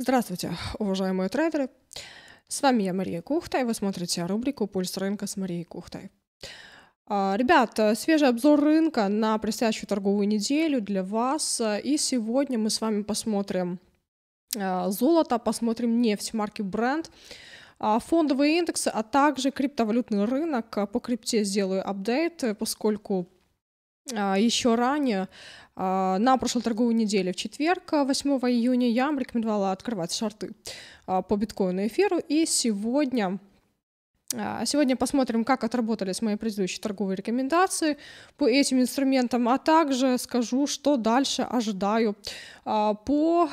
Здравствуйте, уважаемые трейдеры! С вами я, Мария Кухта, и вы смотрите рубрику «Пульс рынка» с Марией Кухтой. А, ребят, свежий обзор рынка на предстоящую торговую неделю для вас. И сегодня мы с вами посмотрим а, золото, посмотрим нефть марки «Бренд», а, фондовые индексы, а также криптовалютный рынок. По крипте сделаю апдейт, поскольку а, еще ранее, а, на прошлой торговой неделе в четверг, 8 а, июня, я вам рекомендовала открывать шарты по биткоину и эфиру, и сегодня Сегодня посмотрим, как отработались мои предыдущие торговые рекомендации по этим инструментам, а также скажу, что дальше ожидаю по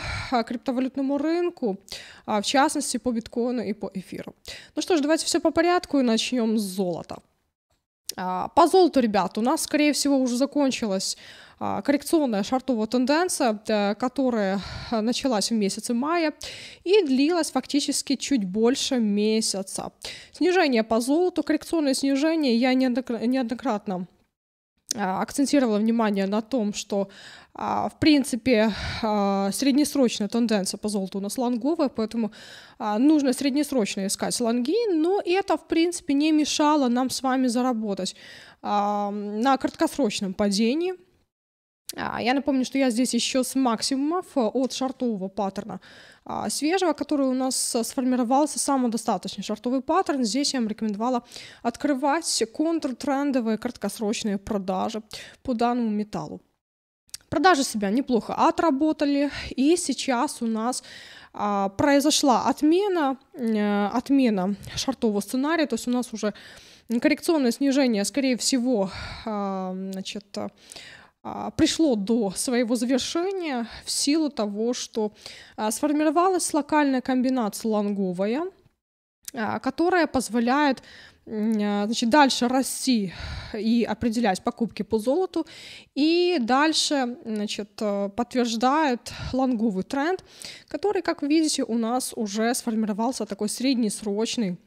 криптовалютному рынку, в частности по биткоину и по эфиру. Ну что ж, давайте все по порядку и начнем с золота. А, по золоту, ребят, у нас, скорее всего, уже закончилась а, коррекционная шартовая тенденция, э, которая э, началась в месяце мая и длилась фактически чуть больше месяца. Снижение по золоту, коррекционное снижение я неоднократно Э, акцентировала внимание на том, что а, в принципе, а, среднесрочная тенденция по золоту у нас лонговая, поэтому а, нужно среднесрочно искать лонги, но это, в принципе, не мешало нам с вами заработать на краткосрочном падении – а, я напомню, что я здесь еще с максимумов э, от шартового паттерна а, свежего, который у нас э, сформировался самодостаточный шартовый паттерн. Здесь я вам рекомендовала открывать контртрендовые краткосрочные продажи по данному металлу. Продажи себя неплохо отработали, и сейчас у нас а, произошла отмена, э, отмена шартового сценария, то есть у нас уже коррекционное снижение, скорее всего, значит, а, пришло до своего завершения в силу того, что а, сформировалась локальная комбинация лонговая, а, которая позволяет значит, дальше расти и определять покупки по золоту, и дальше значит, э, подтверждает лонговый тренд, который, как видите, у нас уже сформировался такой среднесрочный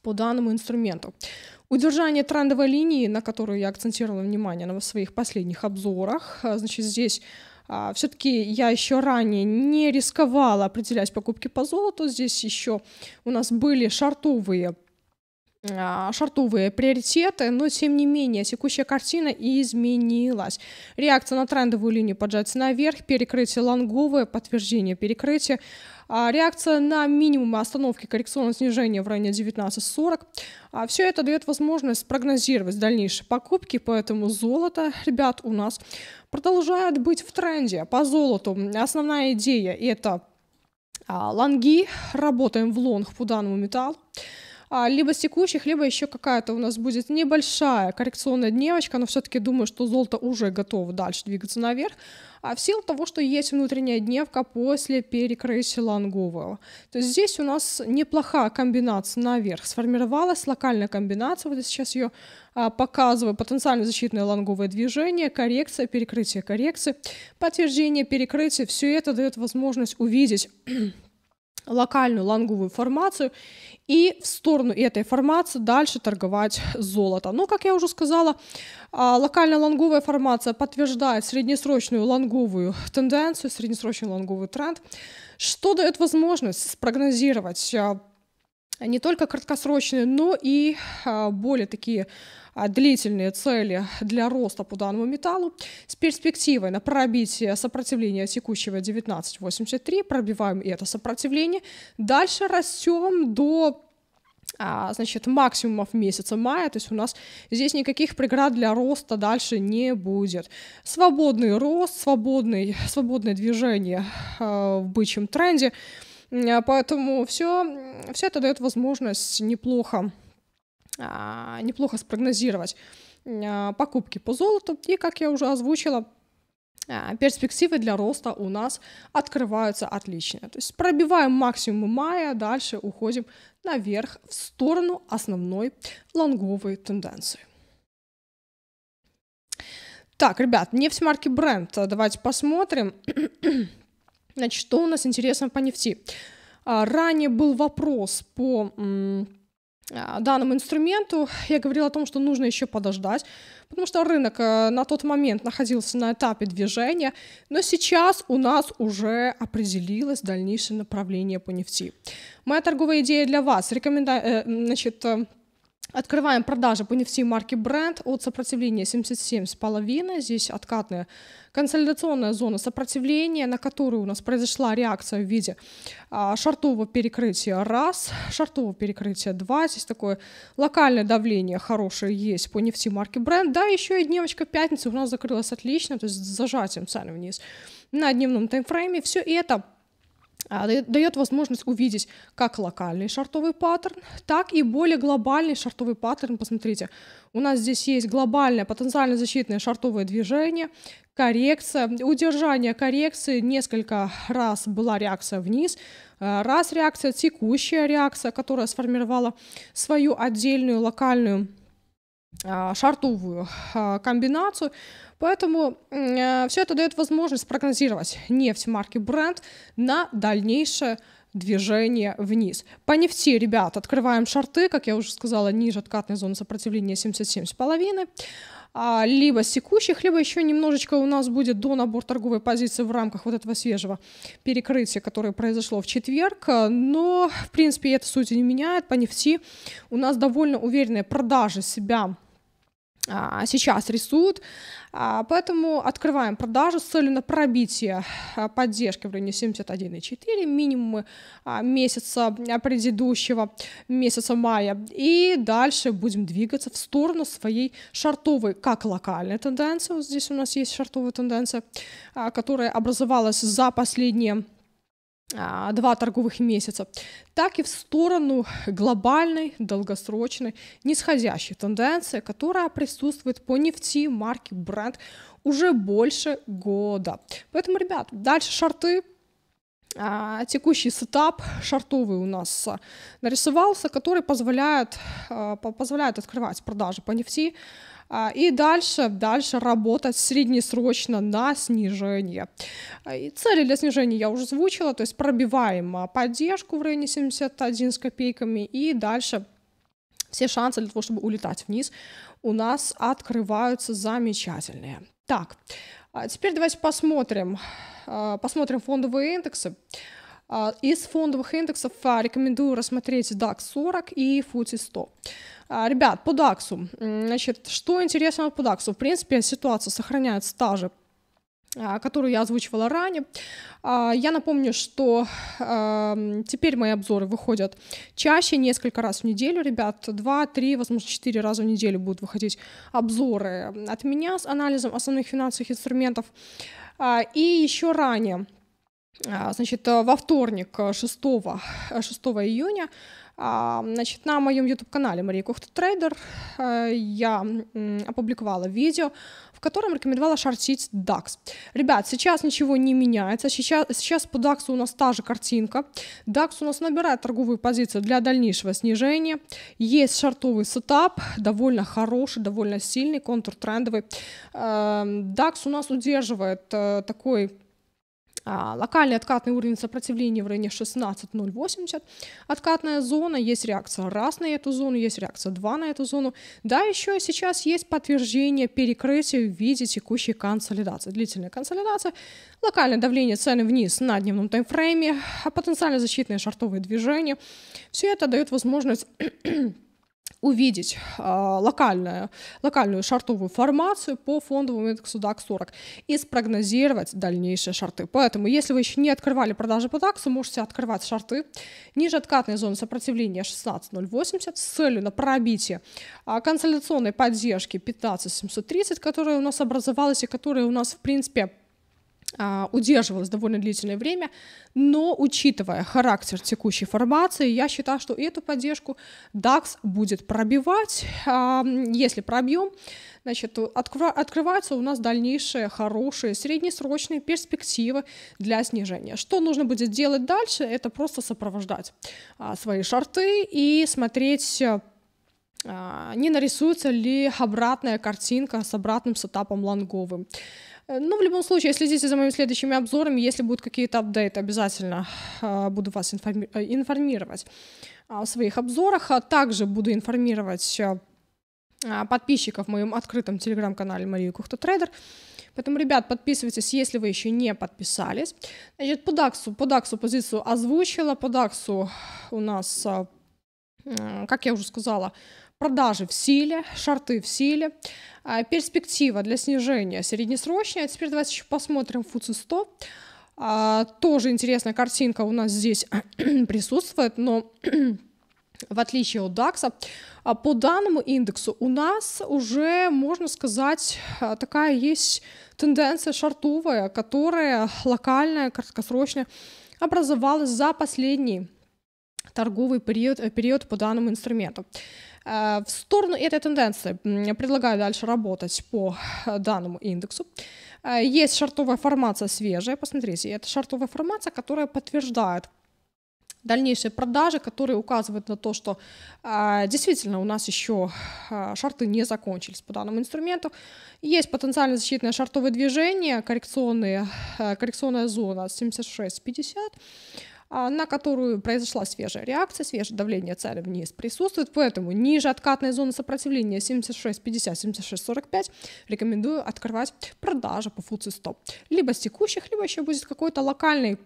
по данному инструменту. Удержание трендовой линии, на которую я акцентировала внимание на своих последних обзорах, а, значит, здесь а, все-таки я еще ранее не рисковала определять покупки по золоту. Здесь еще у нас были шартовые а, шартовые приоритеты, но тем не менее текущая картина изменилась. Реакция на трендовую линию поджатия наверх, перекрытие лонговое, подтверждение перекрытия, а, реакция на минимум остановки коррекционного снижения в районе 19.40. А, Все это дает возможность прогнозировать дальнейшие покупки, поэтому золото, ребят, у нас продолжает быть в тренде. По золоту основная идея это лонги, работаем в лонг по данному металлу. А, либо с текущих, либо еще какая-то у нас будет небольшая коррекционная дневочка, но все-таки думаю, что золото уже готово дальше двигаться наверх, а в силу того, что есть внутренняя дневка после перекрытия лонгового. То есть здесь у нас неплохая комбинация наверх сформировалась, локальная комбинация, вот я сейчас ее а, показываю, потенциально защитное лонговое движение, коррекция, перекрытие коррекции, подтверждение перекрытия, все это дает возможность увидеть локальную лонговую формацию и в сторону этой формации дальше торговать золото. Но, как я уже сказала, а, локальная лонговая формация подтверждает среднесрочную лонговую тенденцию, среднесрочный лонговый тренд, что дает возможность спрогнозировать а, не только краткосрочные, но и а, более такие а, длительные цели для роста по данному металлу с перспективой на пробитие сопротивления текущего 1983, пробиваем и это сопротивление, дальше растем до а, значит, максимумов месяца мая, то есть у нас здесь никаких преград для роста дальше не будет. Свободный рост, свободный, свободное движение в бычьем тренде – Поэтому все, все это дает возможность неплохо, а, неплохо спрогнозировать а, покупки по золоту. И, как я уже озвучила, а, перспективы для роста у нас открываются отлично. То есть пробиваем максимум мая, дальше уходим наверх в сторону основной лонговой тенденции. Так, ребят, нефть марки бренд, давайте посмотрим. Значит, что у нас интересно по нефти? А, ранее был вопрос по а, данному инструменту. Я говорила о том, что нужно еще подождать, потому что рынок э, на тот момент находился на этапе движения, но сейчас у нас уже определилось дальнейшее направление по нефти. Моя торговая идея для вас. Рекоменда... Э, значит, э, Открываем продажи по нефти марки Brent от сопротивления 77,5. Здесь откатная консолидационная зона сопротивления, на которую у нас произошла реакция в виде а, шартового перекрытия раз, шартового перекрытия два. Здесь такое локальное давление хорошее есть по нефти марки Brent. Да, еще и дневочка в у нас закрылась отлично, то есть с зажатием цены вниз на дневном таймфрейме. Все это а, дает возможность увидеть как локальный шартовый паттерн, так и более глобальный шартовый паттерн. Посмотрите, у нас здесь есть глобальное потенциально защитное шартовое движение, коррекция, удержание коррекции, несколько раз была реакция вниз, э, раз реакция, текущая реакция, которая сформировала свою отдельную локальную а, шартовую а, комбинацию. Поэтому э, все это дает возможность прогнозировать нефть марки Brent на дальнейшее движение вниз. По нефти, ребят, открываем шарты, как я уже сказала, ниже откатной зоны сопротивления 77,5 а, либо с текущих, либо еще немножечко у нас будет до набор торговой позиции в рамках вот этого свежего перекрытия, которое произошло в четверг, но, в принципе, это суть не меняет. По нефти у нас довольно уверенные продажи себя а, сейчас рисуют. А, поэтому открываем продажу с целью на пробитие а, поддержки в районе 71,4 минимумы месяца предыдущего, месяца мая. И дальше будем двигаться в сторону своей шартовой, как локальной тенденции. Вот здесь у нас есть шартовая тенденция, которая образовалась за последние а, два торговых месяца, так и в сторону глобальной долгосрочной нисходящей тенденции, которая присутствует по нефти марки бренд уже больше года. Поэтому, ребят, дальше шарты, а, текущий сетап шартовый у нас нарисовался, который позволяет, а, позволяет открывать продажи по нефти а, и дальше, дальше работать среднесрочно на снижение. А, и цели для снижения я уже озвучила, то есть пробиваем а, поддержку в районе 71 с копейками и дальше все шансы для того, чтобы улетать вниз, у нас открываются замечательные. Так, теперь давайте посмотрим, посмотрим фондовые индексы. А, из фондовых индексов рекомендую рассмотреть DAX 40 и FTSE 100. А, ребят, по DAX, значит, что интересного по DAX? В принципе, ситуация сохраняется та же, а, которую я озвучивала ранее. Я напомню, что теперь мои обзоры выходят чаще, несколько раз в неделю, ребят, два, три, возможно, четыре раза в неделю будут выходить обзоры от меня с анализом основных финансовых инструментов. И еще ранее а, значит, э, во вторник, 6, э, 6 э, июня, а, значит, на моем YouTube-канале Мария Кухта Трейдер я опубликовала видео, в котором рекомендовала шортить DAX. Ребят, сейчас ничего не меняется, сейчас, сейчас по DAX у нас та же картинка. DAX у нас набирает торговую позицию для дальнейшего снижения. Есть шортовый сетап, довольно хороший, довольно сильный, контртрендовый. DAX эм, у нас удерживает такой а, локальный откатный уровень сопротивления в районе 16.080. Откатная зона, есть реакция раз на эту зону, есть реакция 2 на эту зону. Да, еще сейчас есть подтверждение перекрытия в виде текущей консолидации. Длительная консолидация, локальное давление цены вниз на дневном таймфрейме, а потенциально защитные шартовые движения. Все это дает возможность увидеть э, а, локальную, локальную шартовую формацию по фондовому индексу DAX 40 и спрогнозировать дальнейшие шарты. Поэтому, если вы еще не открывали продажи по DAX, можете открывать шарты ниже откатной зоны сопротивления 16080 с целью на пробитие э, консолидационной поддержки 15730, которая у нас образовалась и которая у нас, в принципе, а, удерживалось довольно длительное время, но учитывая характер текущей формации, я считаю, что эту поддержку DAX будет пробивать. А, если пробьем, значит, откро- открываются у нас дальнейшие хорошие среднесрочные перспективы для снижения. Что нужно будет делать дальше? Это просто сопровождать а, свои шорты и смотреть а, а, не нарисуется ли обратная картинка с обратным сетапом лонговым. Э, ну, в любом случае, следите за моими следующими обзорами. Если будут какие-то апдейты, обязательно э, буду вас информи- э, информировать о своих обзорах. А также буду информировать подписчиков в моем открытом телеграм-канале Мария Кухта Трейдер. Поэтому, ребят, подписывайтесь, если вы еще не подписались. Значит, по DAX, по DAX позицию озвучила. По DAX у нас, как я уже сказала, Продажи в силе, шарты в силе. А, перспектива для снижения среднесрочная. А теперь давайте еще посмотрим фуци 100. А, тоже интересная картинка у нас здесь присутствует, но в отличие от DAX, по данному индексу у нас уже, можно сказать, такая есть тенденция шартовая, которая локальная, краткосрочная, образовалась за последний торговый период, э, период по данному инструменту. Э, в сторону этой тенденции предлагаю дальше работать по э, данному индексу. Э, есть шартовая формация свежая, посмотрите, это шартовая формация, которая подтверждает дальнейшие продажи, которые указывают на то, что э, действительно у нас еще э, шарты не закончились по данному инструменту. Есть потенциально защитное шартовое движение, коррекционные, э, коррекционная зона 76-50. А, на которую произошла свежая реакция, свежее давление царя вниз присутствует, поэтому ниже откатной зоны сопротивления 76,50-76,45 рекомендую открывать продажи по фуци стоп, либо с текущих, либо еще будет какой-то локальный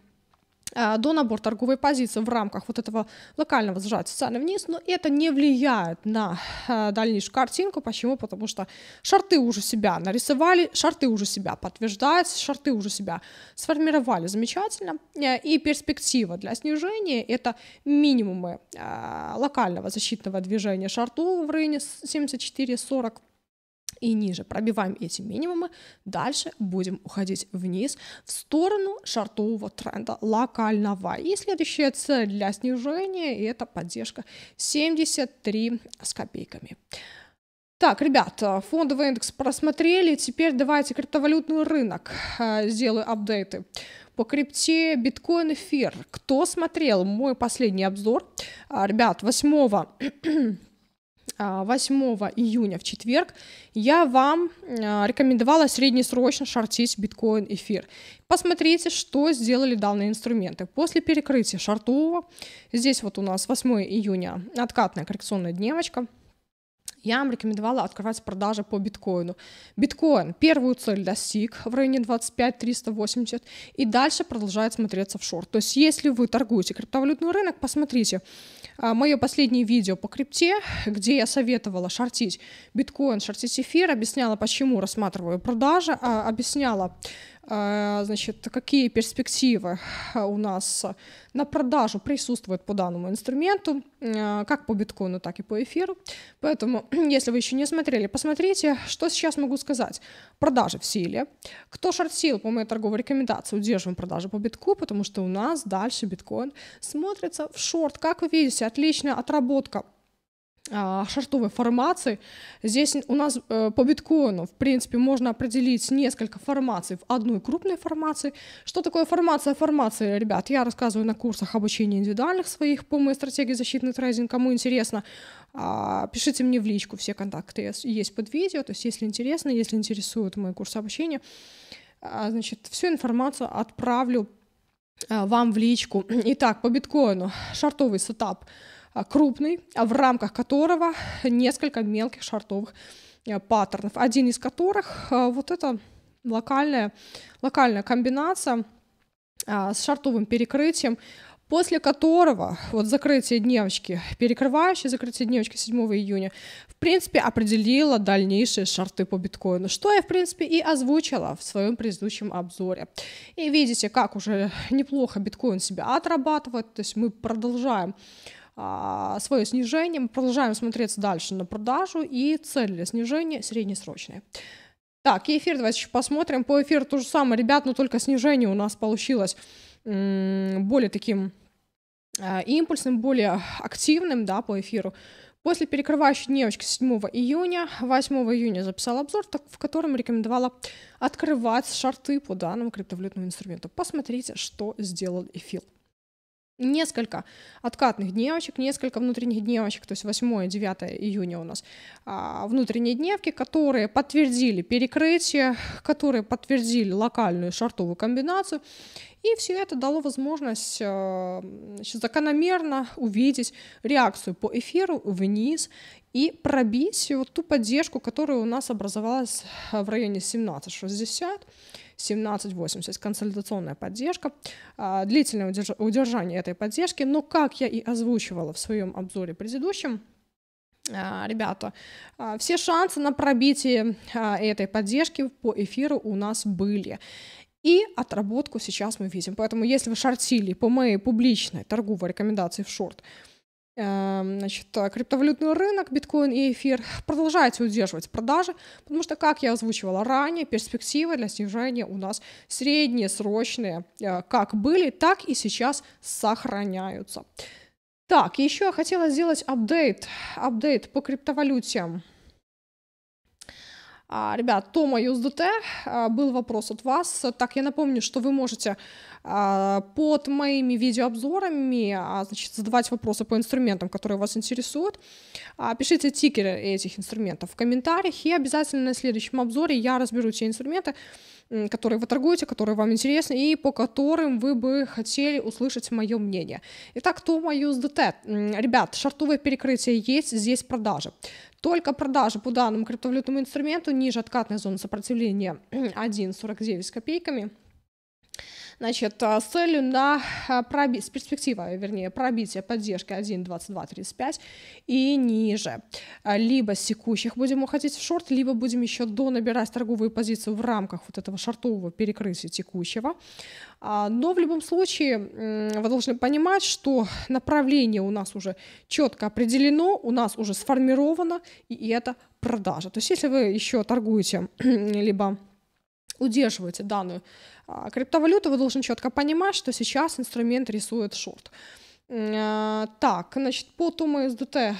а, до набор торговой позиции в рамках вот этого локального сжатия цены вниз, но это не влияет на а, дальнейшую картинку. Почему? Потому что шарты уже себя нарисовали, шарты уже себя подтверждают, шарты уже себя сформировали замечательно, э, и перспектива для снижения — это минимумы а, локального защитного движения шартов в районе 74-40, и ниже. Пробиваем эти минимумы. Дальше будем уходить вниз в сторону шартового тренда локального. И следующая цель для снижения это поддержка 73 с копейками. Так, ребят, фондовый индекс просмотрели. Теперь давайте криптовалютный рынок. Э, сделаю апдейты по крипте биткоин эфир. Кто смотрел мой последний обзор? Э, ребят, 8 8 а, июня в четверг я вам а, рекомендовала среднесрочно шортить биткоин эфир. Посмотрите, что сделали данные инструменты. После перекрытия шортового, здесь вот у нас 8 июня откатная коррекционная дневочка – я вам рекомендовала открывать продажи по биткоину. Биткоин первую цель достиг в районе 25 380 и дальше продолжает смотреться в шорт. То есть если вы торгуете криптовалютный рынок, посмотрите а, мое последнее видео по крипте, где я советовала шортить биткоин, шортить эфир, объясняла, почему рассматриваю продажи, а, объясняла, Э, значит, какие перспективы э, у нас э, на продажу присутствуют по данному инструменту, как по биткоину, так и по эфиру. Поэтому, если вы еще не смотрели, посмотрите, что сейчас могу сказать. Продажи в силе. Кто шортсил по моей торговой рекомендации, удерживаем продажи по битку, потому что у нас дальше биткоин смотрится в шорт. Как вы видите, отличная отработка а, шартовой формации. Здесь у нас э, по биткоину, в принципе, можно определить несколько формаций в одной крупной формации. Что такое формация формация ребят? Я рассказываю на курсах обучения индивидуальных своих по моей стратегии защитный трейдинг. Кому интересно, а, пишите мне в личку, все контакты есть под видео. То есть, если интересно, если интересуют мои курсы обучения, а, значит, всю информацию отправлю вам в личку. Итак, по биткоину шартовый сетап – а, крупный, а, в рамках которого несколько мелких шартовых а, паттернов, один из которых вот эта локальная, локальная комбинация с шартовым перекрытием, после которого вот закрытие дневочки, перекрывающее закрытие дневочки 7 июня, в принципе, определило дальнейшие шарты по биткоину, что я, в принципе, и озвучила в своем предыдущем обзоре. И видите, как уже неплохо биткоин себя отрабатывает, то есть мы продолжаем а, свое снижение, мы продолжаем смотреться дальше на продажу и цель для снижения среднесрочная. Так, и эфир давайте еще посмотрим. По эфиру то же самое, ребят, но только снижение у нас получилось более таким а, импульсным, более активным, да, по эфиру. После перекрывающей дневочки 7 июня, 8 июня записал обзор, в котором рекомендовала открывать шарты по данному криптовалютному инструменту. Посмотрите, что сделал эфир несколько откатных дневочек, несколько внутренних дневочек, то есть 8 и 9 июня у нас а, внутренние дневки, которые подтвердили перекрытие, которые подтвердили локальную шартовую комбинацию, и все это дало возможность э, закономерно увидеть реакцию по эфиру вниз и пробить вот ту поддержку, которая у нас образовалась в районе 1760, 1780. Консолидационная поддержка, а, длительное удержание этой поддержки. Но, как я и озвучивала в своем обзоре предыдущем, а, ребята, а, все шансы на пробитие этой поддержки по эфиру у нас были. И отработку сейчас мы видим. Поэтому если вы шортили по моей публичной торговой рекомендации в шорт – Эм, значит, э, криптовалютный рынок, биткоин и эфир продолжаете удерживать продажи, потому что, как я озвучивала ранее, перспективы для снижения у нас среднесрочные э, как были, так и сейчас сохраняются. Так, еще я хотела сделать апдейт, апдейт по криптовалютам. А, ребят, Тома USDT, был вопрос от вас. Так, я напомню, что вы можете а, под моими видеообзорами а, значит, задавать вопросы по инструментам, которые вас интересуют. Пишите тикеры этих инструментов в комментариях, и обязательно на следующем обзоре я разберу те инструменты, которые вы торгуете, которые вам интересны и по которым вы бы хотели услышать мое мнение. Итак, Тома USDT. Ребят, шартовое перекрытие есть, здесь продажи. Только продажи по данному криптовалютному инструменту ниже откатной зоны сопротивления 1,49 с копейками – Значит, а, с целью на а, пробить, с перспективой, вернее, пробития поддержки 1.2235 и ниже. А, либо текущих будем уходить в шорт, либо будем еще до набирать торговую позицию в рамках вот этого шортового перекрытия текущего. Но в любом случае вы должны понимать, что направление у нас уже четко определено, у нас уже сформировано, и это продажа. То есть если вы еще торгуете либо удерживаете данную а, криптовалюту, вы должны четко понимать, что сейчас инструмент рисует шорт. А, так, значит, по тому SDT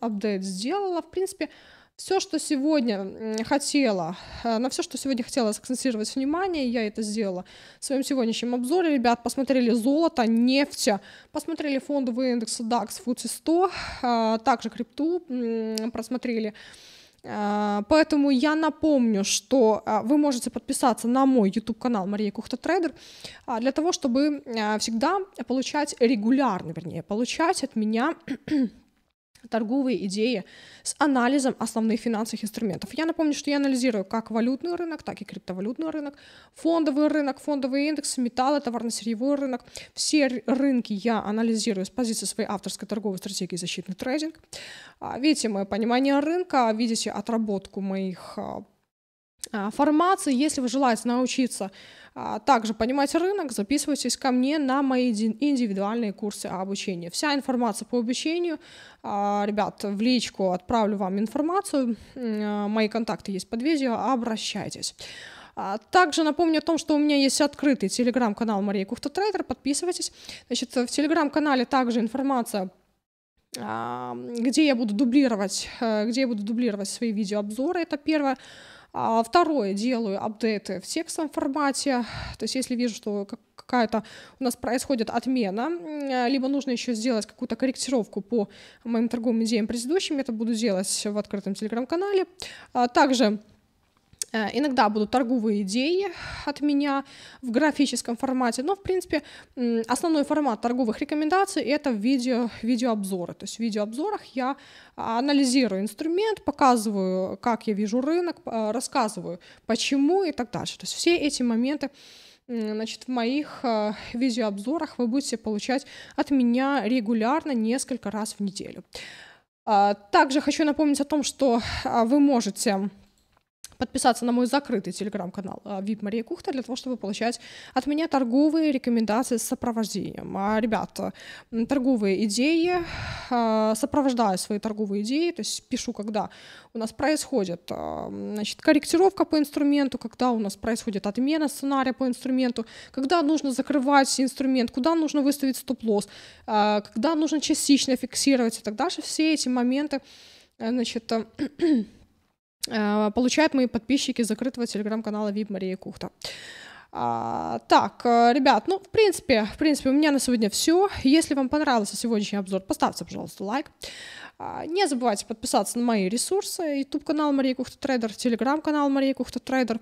апдейт сделала. В принципе, все, а, что сегодня хотела, на все, что сегодня хотела сакцентировать внимание, я это сделала в своем сегодняшнем обзоре. Ребят, посмотрели золото, нефть, посмотрели фондовые индексы DAX, FTSE 100, также крипту просмотрели. А, поэтому я напомню, что а, вы можете подписаться на мой YouTube-канал Мария Кухта Трейдер а, для того, чтобы всегда получать регулярно, вернее, получать от меня торговые идеи с анализом основных финансовых инструментов. Я напомню, что я анализирую как валютный рынок, так и криптовалютный рынок, фондовый рынок, фондовые индексы, металлы, товарно-сырьевой рынок. Все рынки я анализирую с позиции своей авторской торговой стратегии защитный трейдинг. А, видите мое понимание рынка, видите отработку моих а, а, формаций. Если вы желаете научиться также понимать рынок, записывайтесь ко мне на мои индивидуальные курсы обучения. Вся информация по обучению, ребят, в личку отправлю вам информацию, мои контакты есть под видео, обращайтесь. Также напомню о том, что у меня есть открытый телеграм-канал Мария Кухта Трейдер, подписывайтесь. Значит, в телеграм-канале также информация где я буду дублировать, э, где я буду дублировать свои видеообзоры, это первое. А второе, делаю апдейты в текстовом формате, то есть если вижу, что какая-то у нас происходит отмена, э, либо нужно еще сделать какую-то корректировку по моим торговым идеям предыдущим, я это буду делать в открытом телеграм-канале. А также Э, иногда будут торговые идеи от меня в графическом формате, но, в принципе, основной формат торговых рекомендаций — это видео, видеообзоры. То есть в видеообзорах я а, анализирую инструмент, показываю, как я вижу рынок, э, рассказываю, почему и так дальше. То есть все эти моменты значит, в моих э, видеообзорах вы будете получать от меня регулярно несколько раз в неделю. А, также хочу напомнить о том, что а, вы можете подписаться на мой закрытый телеграм-канал VIP а, Мария Кухта для того, чтобы получать от меня торговые рекомендации с сопровождением. А, ребята, торговые идеи, а, сопровождаю свои торговые идеи, то есть пишу, когда у нас происходит а, значит, корректировка по инструменту, когда у нас происходит отмена сценария по инструменту, когда нужно закрывать инструмент, куда нужно выставить стоп-лосс, когда нужно частично фиксировать и так дальше. Все эти моменты, э, значит, э, Э, получают мои подписчики закрытого телеграм-канала VIP Мария Кухта. А, так, э, ребят, ну, в принципе, в принципе, у меня на сегодня все. Если вам понравился сегодняшний обзор, поставьте, пожалуйста, лайк. А, не забывайте подписаться на мои ресурсы. YouTube-канал Мария Кухта Трейдер, телеграм-канал Мария Кухта Трейдер.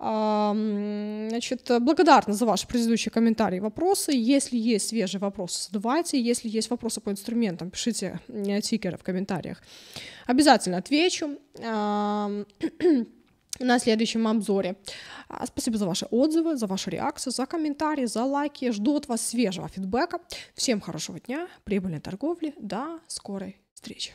Значит, благодарна за ваши предыдущие комментарии и вопросы. Если есть свежие вопросы, задавайте. Если есть вопросы по инструментам, пишите э, тикеры в комментариях. Обязательно отвечу на следующем обзоре. А, спасибо за ваши отзывы, за ваши реакции, за комментарии, за лайки. Жду от вас свежего фидбэка. Всем хорошего дня, прибыльной торговли. До скорой встречи.